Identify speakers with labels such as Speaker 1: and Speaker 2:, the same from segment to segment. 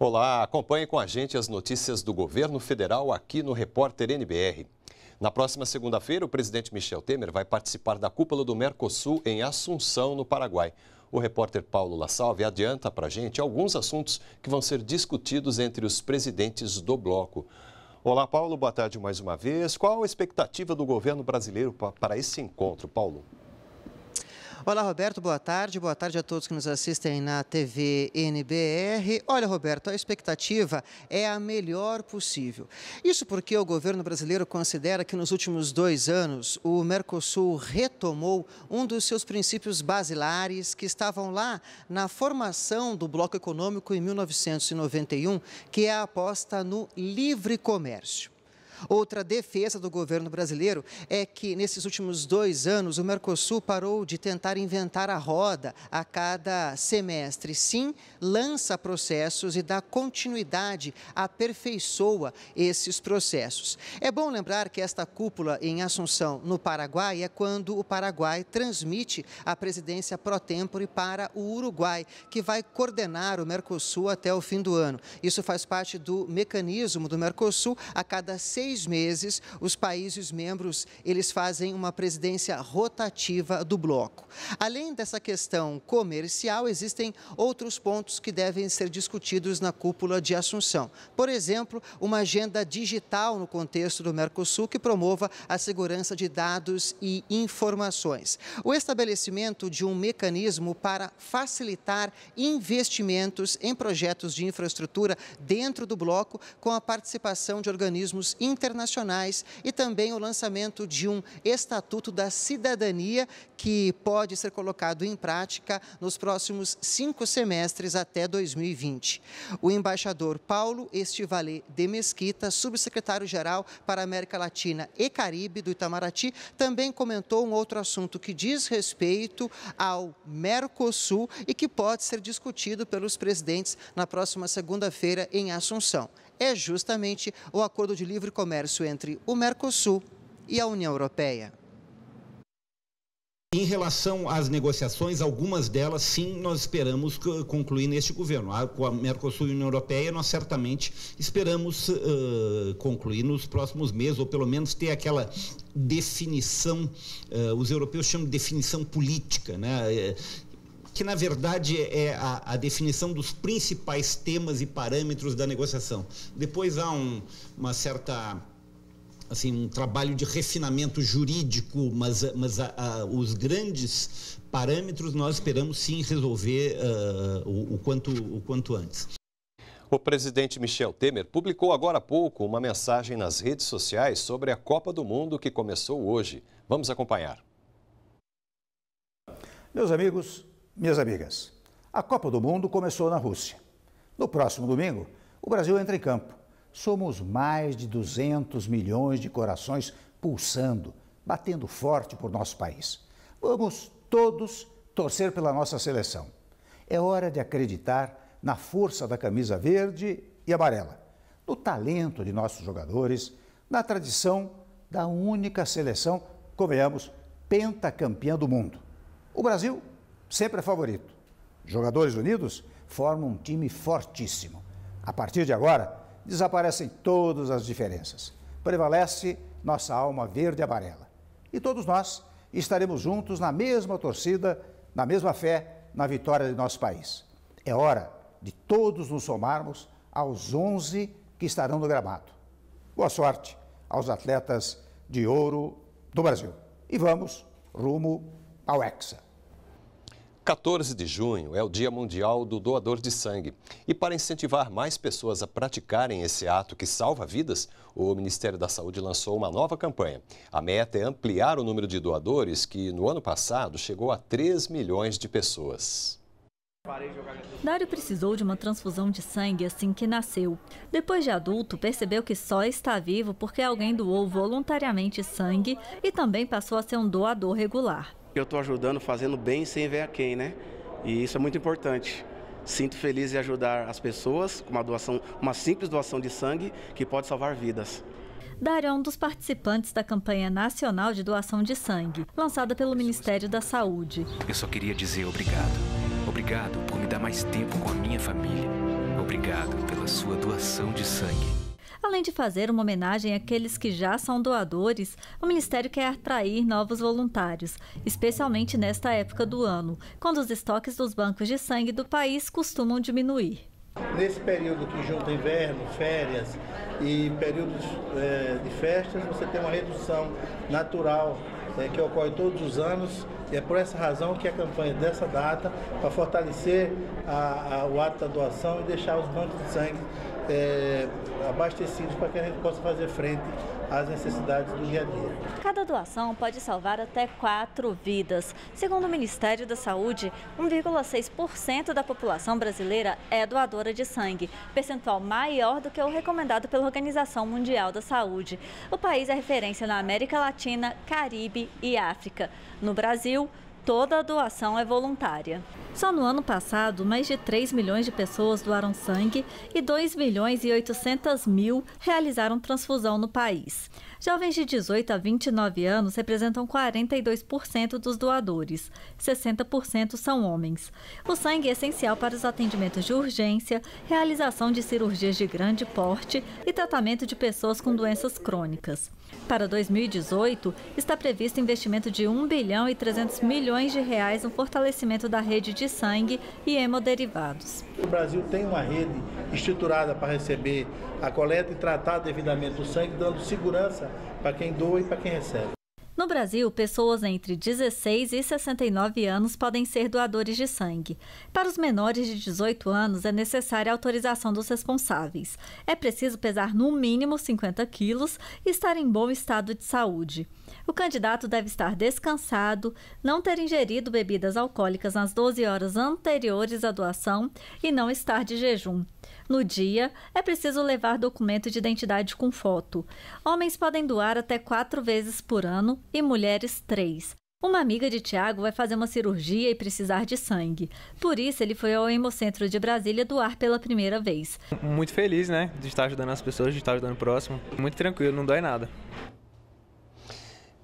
Speaker 1: Olá, acompanhe com a gente as notícias do governo federal aqui no Repórter NBR. Na próxima segunda-feira, o presidente Michel Temer vai participar da cúpula do Mercosul em Assunção, no Paraguai. O repórter Paulo Lassalve adianta para a gente alguns assuntos que vão ser discutidos entre os presidentes do bloco. Olá, Paulo, boa tarde mais uma vez. Qual a expectativa do governo brasileiro para esse encontro, Paulo?
Speaker 2: Olá, Roberto, boa tarde. Boa tarde a todos que nos assistem na TV NBR. Olha, Roberto, a expectativa é a melhor possível. Isso porque o governo brasileiro considera que nos últimos dois anos o Mercosul retomou um dos seus princípios basilares que estavam lá na formação do bloco econômico em 1991, que é a aposta no livre comércio. Outra defesa do governo brasileiro é que, nesses últimos dois anos, o Mercosul parou de tentar inventar a roda a cada semestre. Sim, lança processos e dá continuidade, aperfeiçoa esses processos. É bom lembrar que esta cúpula em Assunção, no Paraguai, é quando o Paraguai transmite a presidência pro tempore para o Uruguai, que vai coordenar o Mercosul até o fim do ano. Isso faz parte do mecanismo do Mercosul a cada seis seis meses, os países membros eles fazem uma presidência rotativa do bloco. Além dessa questão comercial, existem outros pontos que devem ser discutidos na cúpula de Assunção. Por exemplo, uma agenda digital no contexto do Mercosul que promova a segurança de dados e informações. O estabelecimento de um mecanismo para facilitar investimentos em projetos de infraestrutura dentro do bloco com a participação de organismos internacionais internacionais e também o lançamento de um Estatuto da Cidadania que pode ser colocado em prática nos próximos cinco semestres até 2020. O embaixador Paulo Estivalet de Mesquita, subsecretário-geral para América Latina e Caribe do Itamaraty, também comentou um outro assunto que diz respeito ao Mercosul e que pode ser discutido pelos presidentes na próxima segunda-feira em Assunção é justamente o acordo de livre comércio entre o Mercosul e a União Europeia.
Speaker 3: Em relação às negociações, algumas delas sim nós esperamos concluir neste governo. Ah, com a Mercosul e a União Europeia, nós certamente esperamos uh, concluir nos próximos meses, ou pelo menos ter aquela definição, uh, os europeus chamam de definição política, né? que na verdade é a, a, definição dos principais temas e parâmetros da negociação. Depois há um, uma certa assim um trabalho de refinamento jurídico, mas, mas a, a, os grandes parâmetros nós esperamos sim resolver uh, o, o, quanto, o quanto antes.
Speaker 1: O presidente Michel Temer publicou agora há pouco uma mensagem nas redes sociais sobre a Copa do Mundo que começou hoje. Vamos acompanhar.
Speaker 3: Meus amigos, minhas amigas, a Copa do Mundo começou na Rússia. No próximo domingo, o Brasil entra em campo. Somos mais de 200 milhões de corações pulsando, batendo forte por nosso país. Vamos todos torcer pela nossa seleção. É hora de acreditar na força da camisa verde e amarela, no talento de nossos jogadores, na tradição da única seleção, convenhamos, pentacampeã do mundo. O Brasil sempre é favorito. Jogadores unidos formam um time fortíssimo. A partir de agora, desaparecem todas as diferenças. Prevalece nossa alma verde e amarela. E todos nós estaremos juntos na mesma torcida, na mesma fé, na vitória de nosso país. É hora de todos nos somarmos aos 11 que estarão no gramado. Boa sorte aos atletas de ouro do Brasil. E vamos rumo ao Hexa.
Speaker 1: 14 de junho é o Dia Mundial do Doador de Sangue. E para incentivar mais pessoas a praticarem esse ato que salva vidas, o Ministério da Saúde lançou uma nova campanha. A meta é ampliar o número de doadores, que no ano passado chegou a 3 milhões de pessoas.
Speaker 4: Dário precisou de uma transfusão de sangue assim que nasceu. Depois de adulto, percebeu que só está vivo porque alguém doou voluntariamente sangue e também passou a ser um doador regular
Speaker 2: que eu estou ajudando, fazendo bem sem ver a quem, né? E isso é muito importante. Sinto feliz em ajudar as pessoas com uma doação, uma simples doação de sangue que pode salvar vidas.
Speaker 4: Dário é um dos participantes da campanha nacional de doação de sangue, lançada pelo Ministério da Saúde.
Speaker 2: Eu só queria dizer obrigado. Obrigado por me
Speaker 1: dar mais tempo com a minha família. Obrigado pela sua doação de sangue.
Speaker 4: Além de fazer uma homenagem àqueles que já são doadores, o Ministério quer atrair novos voluntários, especialmente nesta época do ano, quando os estoques dos bancos de sangue do país costumam diminuir.
Speaker 3: Nesse período que junta inverno, férias e períodos é, de festas, você tem uma redução natural é, que ocorre todos os anos e é por essa razão que a campanha é dessa data, para fortalecer a, a, o ato da doação e deixar os bancos de sangue é, abastecidos para que a gente possa fazer frente às necessidades do dia a dia.
Speaker 4: Cada doação pode salvar até quatro vidas. Segundo o Ministério da Saúde, 1,6% da população brasileira é doadora de sangue, percentual maior do que o recomendado pela Organização Mundial da Saúde. O país é referência na América Latina, Caribe e África. No Brasil, toda a doação é voluntária. Só no ano passado, mais de 3 milhões de pessoas doaram sangue e 2 milhões e 800 mil realizaram transfusão no país. Jovens de 18 a 29 anos representam 42% dos doadores, 60% são homens. O sangue é essencial para os atendimentos de urgência, realização de cirurgias de grande porte e tratamento de pessoas com doenças crônicas. Para 2018, está previsto investimento de 1 bilhão e 300 milhões de reais no fortalecimento da rede de sangue e hemoderivados.
Speaker 3: O Brasil tem uma rede estruturada para receber a coleta e tratar devidamente o sangue, dando segurança para quem doa e para quem recebe.
Speaker 4: No Brasil, pessoas entre 16 e 69 anos podem ser doadores de sangue. Para os menores de 18 anos, é necessária a autorização dos responsáveis. É preciso pesar no mínimo 50 quilos e estar em bom estado de saúde. O candidato deve estar descansado, não ter ingerido bebidas alcoólicas nas 12 horas anteriores à doação e não estar de jejum. No dia, é preciso levar documento de identidade com foto. Homens podem doar até quatro vezes por ano e Mulheres 3. Uma amiga de Tiago vai fazer uma cirurgia e precisar de sangue. Por isso, ele foi ao Hemocentro de Brasília doar pela primeira vez.
Speaker 1: Muito feliz, né? De estar ajudando as pessoas, de estar ajudando o próximo. Muito tranquilo, não dói nada.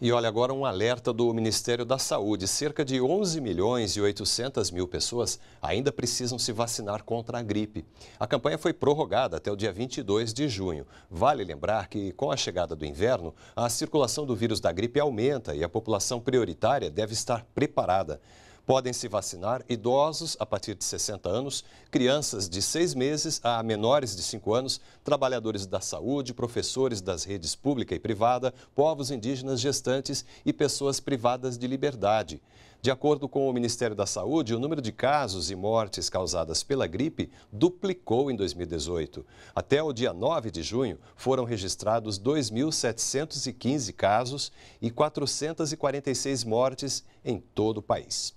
Speaker 1: E olha agora um alerta do Ministério da Saúde. Cerca de 11 milhões e 800 mil pessoas ainda precisam se vacinar contra a gripe. A campanha foi prorrogada até o dia 22 de junho. Vale lembrar que, com a chegada do inverno, a circulação do vírus da gripe aumenta e a população prioritária deve estar preparada. Podem se vacinar idosos a partir de 60 anos, crianças de 6 meses a menores de 5 anos, trabalhadores da saúde, professores das redes pública e privada, povos indígenas gestantes e pessoas privadas de liberdade. De acordo com o Ministério da Saúde, o número de casos e mortes causadas pela gripe duplicou em 2018. Até o dia 9 de junho, foram registrados 2.715 casos e 446 mortes em todo o país